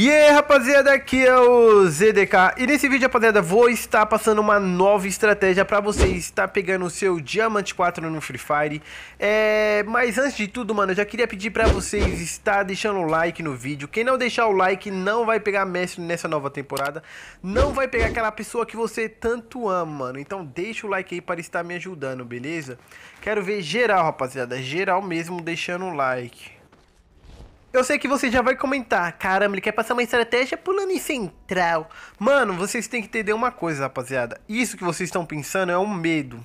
E aí rapaziada, aqui é o ZDK E nesse vídeo rapaziada, vou estar passando uma nova estratégia para você estar pegando o seu Diamante 4 no Free Fire é... Mas antes de tudo mano, eu já queria pedir para vocês estar deixando o like no vídeo Quem não deixar o like não vai pegar mestre nessa nova temporada Não vai pegar aquela pessoa que você tanto ama mano Então deixa o like aí para estar me ajudando, beleza? Quero ver geral rapaziada, geral mesmo deixando o like eu sei que você já vai comentar. Caramba, ele quer passar uma estratégia pulando em central. Mano, vocês têm que entender uma coisa, rapaziada. Isso que vocês estão pensando é um medo.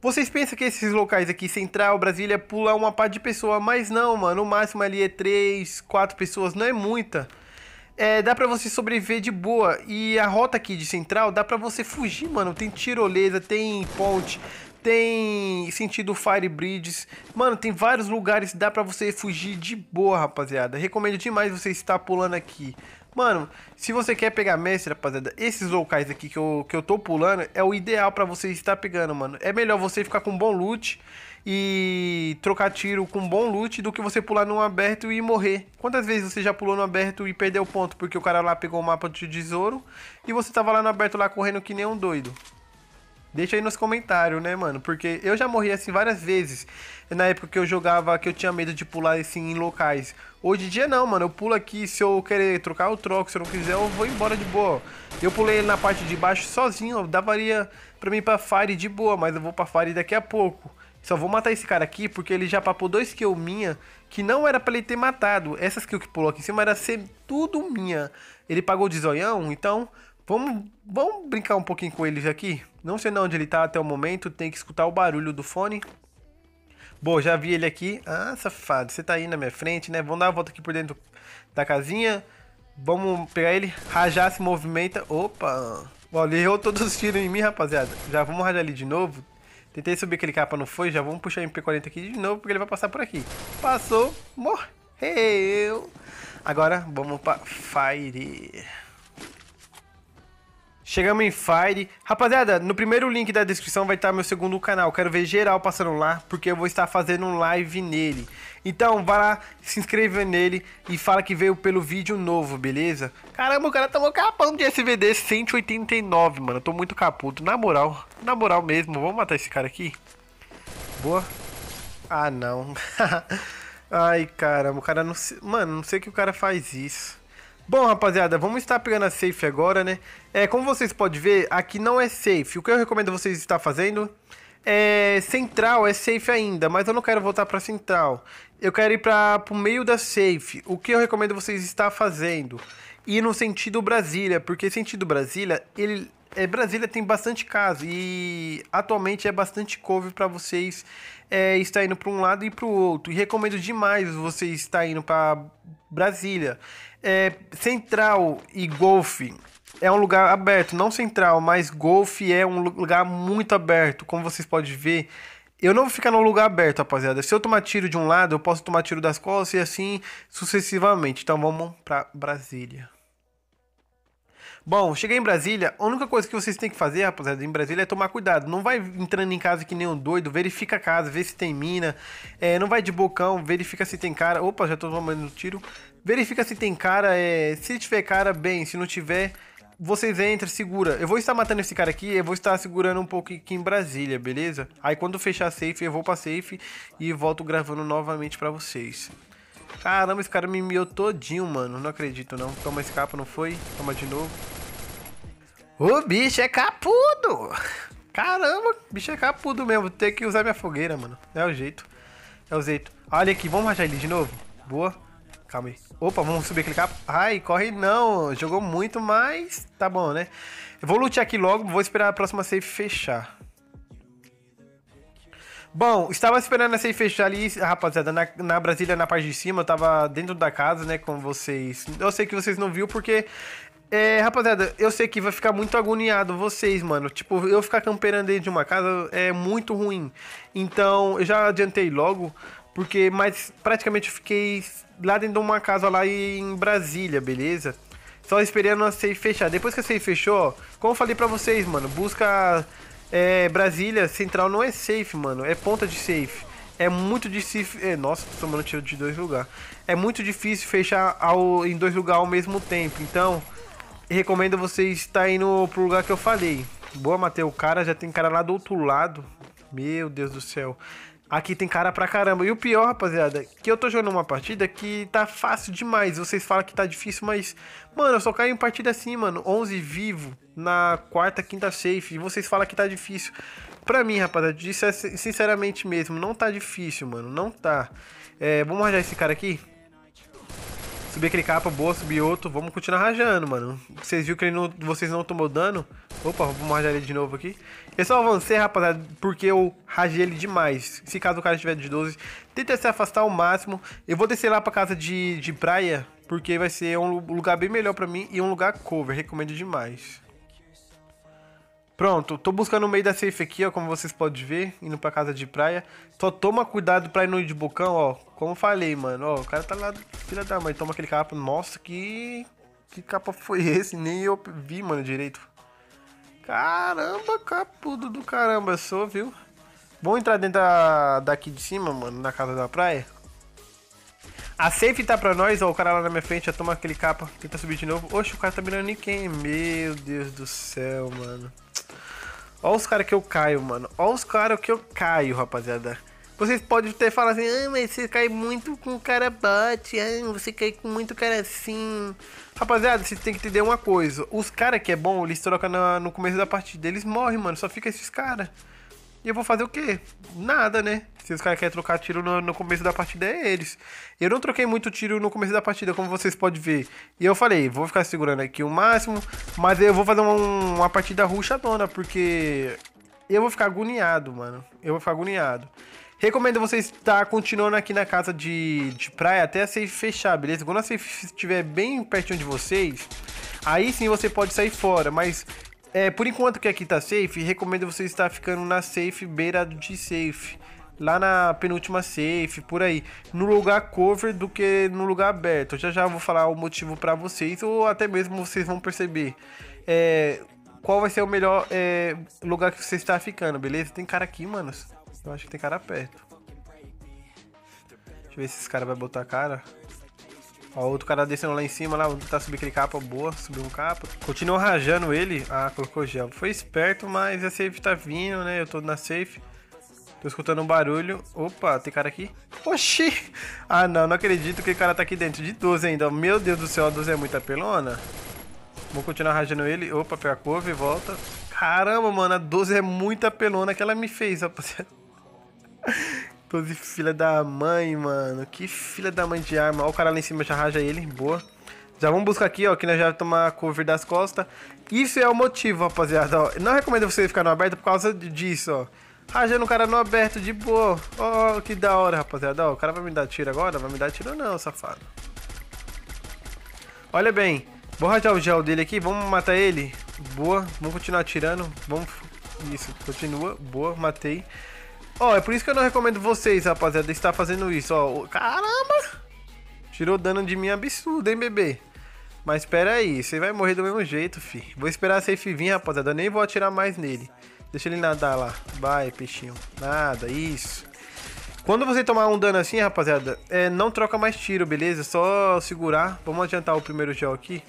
Vocês pensam que esses locais aqui, Central, Brasília, pula uma parte de pessoa, mas não, mano. O máximo ali é 3, 4 pessoas, não é muita. É, dá pra você sobreviver de boa. E a rota aqui de Central, dá pra você fugir, mano. Tem tirolesa, tem ponte, tem sentido Firebridges. Mano, tem vários lugares que dá para você fugir de boa, rapaziada. Recomendo demais você estar pulando aqui. Mano, se você quer pegar mestre, rapaziada, esses locais aqui que eu, que eu tô pulando é o ideal para você estar pegando, mano. É melhor você ficar com bom loot e trocar tiro com bom loot do que você pular num aberto e morrer. Quantas vezes você já pulou no aberto e perdeu ponto porque o cara lá pegou o mapa de tesouro e você tava lá no aberto lá correndo que nem um doido? Deixa aí nos comentários, né, mano? Porque eu já morri assim várias vezes. Na época que eu jogava, que eu tinha medo de pular assim em locais. Hoje em dia não, mano. Eu pulo aqui, se eu querer trocar, eu troco. Se eu não quiser, eu vou embora de boa. Eu pulei na parte de baixo sozinho, ó. Daria pra mim pra Fire de boa, mas eu vou pra Fire daqui a pouco. Só vou matar esse cara aqui porque ele já papou dois kills minha que não era para ele ter matado. Essas kills que pulou aqui em cima era ser tudo minha. Ele pagou de zoião, então Vamos, vamos brincar um pouquinho com eles aqui. Não sei não onde ele tá até o momento, tem que escutar o barulho do fone. Bom, já vi ele aqui. Ah, safado, você tá aí na minha frente, né? Vamos dar uma volta aqui por dentro da casinha. Vamos pegar ele. Rajar se movimenta. Opa! Olha, ele errou todos os tiros em mim, rapaziada. Já vamos rajar ele de novo. Tentei subir aquele capa, não foi? Já vamos puxar o MP40 aqui de novo, porque ele vai passar por aqui. Passou, morreu. Agora, vamos pra Fire. Chegamos em Fire. Rapaziada, no primeiro link da descrição vai estar meu segundo canal. Quero ver geral passando lá, porque eu vou estar fazendo um live nele. Então, vai lá, se inscreve nele e fala que veio pelo vídeo novo, beleza? Caramba, o cara tomou tá capão de SVD 189, mano. Eu tô muito caputo, na moral. Na moral mesmo. Vamos matar esse cara aqui? Boa. Ah, não. Ai, caramba, o cara não... Se... Mano, não sei que o cara faz isso. Bom, rapaziada, vamos estar pegando a safe agora, né? É, como vocês podem ver, aqui não é safe. O que eu recomendo vocês estar fazendo é central, é safe ainda, mas eu não quero voltar para central. Eu quero ir para o meio da safe. O que eu recomendo vocês estar fazendo e no sentido Brasília, porque sentido Brasília, ele é, Brasília tem bastante casa e atualmente é bastante couve para vocês é, estar indo para um lado e para o outro. E recomendo demais você estar indo para Brasília. É, Central e Golfe é um lugar aberto, não Central, mas Golfe é um lugar muito aberto, como vocês podem ver eu não vou ficar num lugar aberto, rapaziada. Se eu tomar tiro de um lado, eu posso tomar tiro das costas e assim sucessivamente. Então vamos pra Brasília. Bom, cheguei em Brasília. A única coisa que vocês têm que fazer, rapaziada, em Brasília é tomar cuidado. Não vai entrando em casa que nem um doido. Verifica a casa, vê se tem mina. É, não vai de bocão, verifica se tem cara. Opa, já tô tomando tiro. Verifica se tem cara. É, se tiver cara, bem. Se não tiver, vocês entram, segura. Eu vou estar matando esse cara aqui, eu vou estar segurando um pouco aqui em Brasília, beleza? Aí quando fechar a safe, eu vou pra safe e volto gravando novamente pra vocês. Caramba, esse cara me miou todinho, mano. Não acredito, não. Toma esse capa, não foi? Toma de novo. O bicho é capudo! Caramba, bicho é capudo mesmo. Vou ter que usar minha fogueira, mano. É o jeito. É o jeito. Olha aqui, vamos rachar ele de novo? Boa. Calma aí. Opa, vamos subir aquele capa. Ai, corre não. Jogou muito, mas tá bom, né? Eu vou lutear aqui logo, vou esperar a próxima save fechar. Bom, estava esperando a save fechar ali, rapaziada, na, na, Brasília, na parte de cima, eu tava dentro da casa, né, com vocês. Eu sei que vocês não viu porque... É, rapaziada, eu sei que vai ficar muito agoniado vocês, mano. Tipo, eu ficar camperando dentro de uma casa é muito ruim. Então, eu já adiantei logo, porque, mas praticamente eu fiquei lá dentro de uma casa lá em Brasília, beleza? Só esperando a safe fechar. Depois que a safe fechou, como eu falei pra vocês, mano, busca é, Brasília Central não é safe, mano, é ponta de safe. É muito difícil. É, nossa, tô tomando tiro de dois lugares. É muito difícil fechar ao, em dois lugares ao mesmo tempo. Então, recomendo vocês estar tá indo pro lugar que eu falei. Boa, matei o cara, já tem cara lá do outro lado. Meu Deus do céu. Aqui tem cara pra caramba. E o pior, rapaziada, que eu tô jogando uma partida que tá fácil demais. Vocês falam que tá difícil, mas... Mano, eu só caio em partida assim, mano. 11 vivo na quarta, quinta safe. E vocês falam que tá difícil. Pra mim, rapaziada, disse é sinceramente mesmo. Não tá difícil, mano. Não tá. É, vamos arranjar esse cara aqui? Subi aquele capa, boa, subi outro. Vamos continuar rajando, mano. Vocês viram que ele não, vocês não tomou dano? Opa, vamos rajar ele de novo aqui. Eu só avancei, rapaziada, porque eu rajei ele demais. Se caso o cara estiver de 12, tenta se afastar ao máximo. Eu vou descer lá pra casa de, de praia, porque vai ser um lugar bem melhor pra mim e um lugar cover. Recomendo demais. Pronto, tô buscando no meio da safe aqui, ó, como vocês podem ver, indo pra casa de praia. Só toma cuidado pra ir no de bocão, ó, como falei, mano, ó, o cara tá lá, filha da mãe, toma aquele capa. Nossa, que... que capa foi esse? Nem eu vi, mano, direito. Caramba, capudo do caramba, sou, viu? Vamos entrar dentro da, daqui de cima, mano, na casa da praia. A safe tá pra nós, ó, o cara lá na minha frente, já toma aquele capa, tenta subir de novo. Oxe, o cara tá mirando em quem? Meu Deus do céu, mano. Olha os caras que eu caio, mano. Olha os caras que eu caio, rapaziada. Vocês podem ter falado assim, ah, mas você cai muito com o cara bate, ah, você cai com muito cara assim. Rapaziada, vocês têm que entender uma coisa. Os caras que é bom, eles trocam no começo da partida. Eles morrem, mano. Só fica esses caras. E eu vou fazer o quê? Nada, né? Se os caras querem trocar tiro no, no, começo da partida, é eles. Eu não troquei muito tiro no começo da partida, como vocês podem ver. E eu falei, vou ficar segurando aqui o máximo, mas eu vou fazer uma, uma partida ruxadona, porque eu vou ficar agoniado, mano. Eu vou ficar agoniado. Recomendo vocês estar tá continuando aqui na casa de, de praia até a safe fechar, beleza? Quando a safe estiver bem pertinho de vocês, aí sim você pode sair fora, mas é, por enquanto que aqui tá safe, recomendo você estar ficando na safe, beira de safe. Lá na penúltima safe, por aí. No lugar cover do que no lugar aberto. Já já vou falar o motivo para vocês, ou até mesmo vocês vão perceber. É, qual vai ser o melhor é, lugar que você está ficando, beleza? Tem cara aqui, mano. Eu acho que tem cara perto. Deixa eu ver se esse cara vai botar cara. Ó, outro cara descendo lá em cima, lá, tá subir aquele capa, boa, subiu um capa. Continuou rajando ele. Ah, colocou gel. Foi esperto, mas a safe tá vindo, né? Eu tô na safe. Tô escutando um barulho. Opa, tem cara aqui. Oxi! Ah, não, não acredito que o cara tá aqui dentro. De 12 ainda. Meu Deus do céu, a 12 é muita pelona. Vou continuar rajando ele. Opa, pega a couve, volta. Caramba, mano, a 12 é muita pelona que ela me fez, rapaziada. 12 filha da mãe, mano. Que filha da mãe de arma. Ó, o cara lá em cima já raja ele. Boa. Já vamos buscar aqui, ó, que nós já tomar a cover das costas. Isso é o motivo, rapaziada, ó. Não recomendo você ficar no aberto por causa disso, ó. Rajando o cara no aberto, de boa. Ó, oh, que da hora, rapaziada. Ó, o cara vai me dar tiro agora? Vai me dar tiro não, safado. Olha bem. Vou rajar o gel dele aqui. Vamos matar ele. Boa. Vamos continuar atirando. Vamos... Isso, continua. Boa, matei. Ó, oh, é por isso que eu não recomendo vocês, rapaziada, estar fazendo isso, ó. Caramba! Tirou dano de mim absurdo, hein, bebê? Mas espera aí, você vai morrer do mesmo jeito, fi. Vou esperar a safe vir, rapaziada. Eu nem vou atirar mais nele. Deixa ele nadar lá. Vai, peixinho. Nada, isso. Quando você tomar um dano assim, rapaziada, é, não troca mais tiro, beleza? Só segurar. Vamos adiantar o primeiro gel aqui.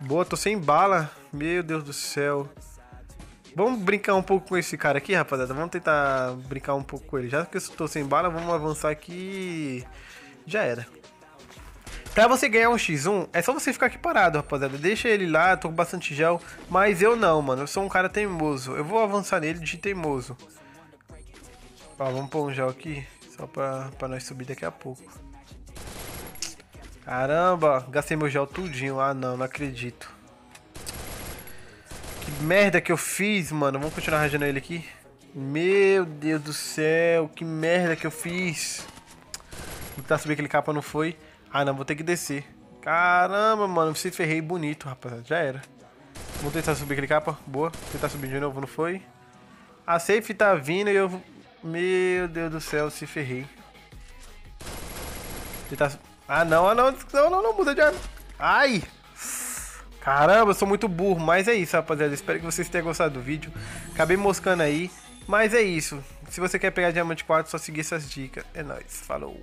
Boa, tô sem bala. Meu Deus do céu. Vamos brincar um pouco com esse cara aqui, rapaziada. Vamos tentar brincar um pouco com ele. Já que eu estou sem bala, vamos avançar aqui. Já era. Pra você ganhar um X1, é só você ficar aqui parado, rapaziada. Deixa ele lá, tô com bastante gel. Mas eu não, mano. Eu sou um cara teimoso. Eu vou avançar nele de teimoso. Ó, vamos pôr um gel aqui. Só pra, pra nós subir daqui a pouco. Caramba, gastei meu gel tudinho. Ah, não, não acredito. Que merda que eu fiz, mano. Vamos continuar arranjando ele aqui. Meu Deus do céu, que merda que eu fiz. Vou tentar tá subir aquele capa, não foi. Ah, não, vou ter que descer. Caramba, mano, se ferrei bonito, rapaz. Já era. Vou tentar subir aquele capa. Boa. Vou tentar subir de novo, não foi. A safe tá vindo e eu... Meu Deus do céu, se ferrei. tentar... Ah, não, ah, não, não, não, não, muda de arma. Ai! Caramba, eu sou muito burro, mas é isso, rapaziada. Espero que vocês tenham gostado do vídeo. Acabei moscando aí, mas é isso. Se você quer pegar Diamante 4, só seguir essas dicas. É nóis, falou!